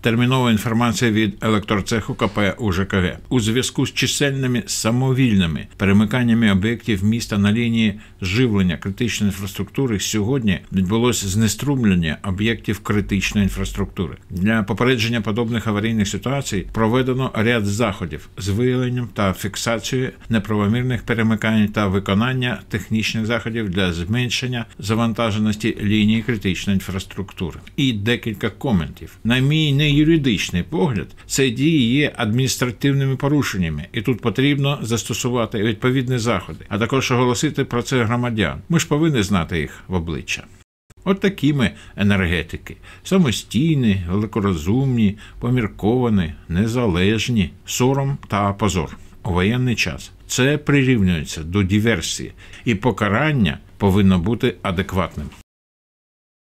Термінова інформація від електроцеху КП УЖКГ у зв'язку з чисельними самовільними перемиканнями об'єктів міста на лінії живлення критичної інфраструктури сьогодні відбулося знеструмлення об'єктів критичної інфраструктури. Для попередження подобних аварійних ситуацій проведено ряд заходів з виявленням та фіксацією неправомірних перемикань та виконання технічних заходів для зменшення завантаженості лінії критичної інфраструктури. І декілька коментів на мій юридичний погляд, це дії є адміністративними порушеннями, і тут потрібно застосувати відповідні заходи, а також оголосити про це громадян. Ми ж повинні знати їх в обличчя. От такі ми енергетики самостійні, великорозумні, помірковані, незалежні, сором та позор у воєнний час. Це прирівнюється до диверсії, і покарання повинно бути адекватним.